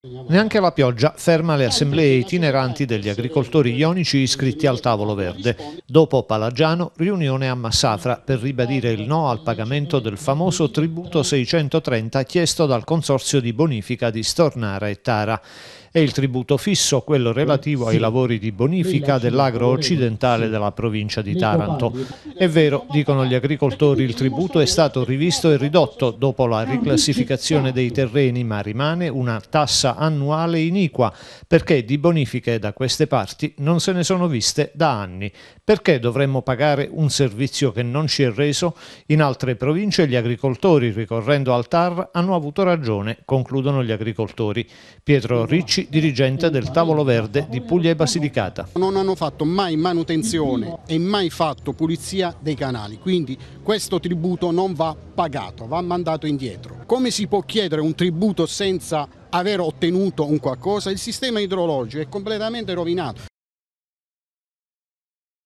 Neanche la pioggia ferma le assemblee itineranti degli agricoltori ionici iscritti al tavolo verde. Dopo Palagiano, riunione a Massafra per ribadire il no al pagamento del famoso tributo 630 chiesto dal Consorzio di Bonifica di Stornara e Tara. È il tributo fisso, quello relativo ai lavori di bonifica dell'agro occidentale della provincia di Taranto. È vero, dicono gli agricoltori, il tributo è stato rivisto e ridotto dopo la riclassificazione dei terreni, ma rimane una tassa tassa annuale iniqua, perché di bonifiche da queste parti non se ne sono viste da anni. Perché dovremmo pagare un servizio che non ci è reso? In altre province gli agricoltori, ricorrendo al TAR, hanno avuto ragione, concludono gli agricoltori. Pietro Ricci, dirigente del Tavolo Verde di Puglia e Basilicata. Non hanno fatto mai manutenzione e mai fatto pulizia dei canali, quindi questo tributo non va pagato, va mandato indietro. Come si può chiedere un tributo senza aver ottenuto un qualcosa, il sistema idrologico è completamente rovinato.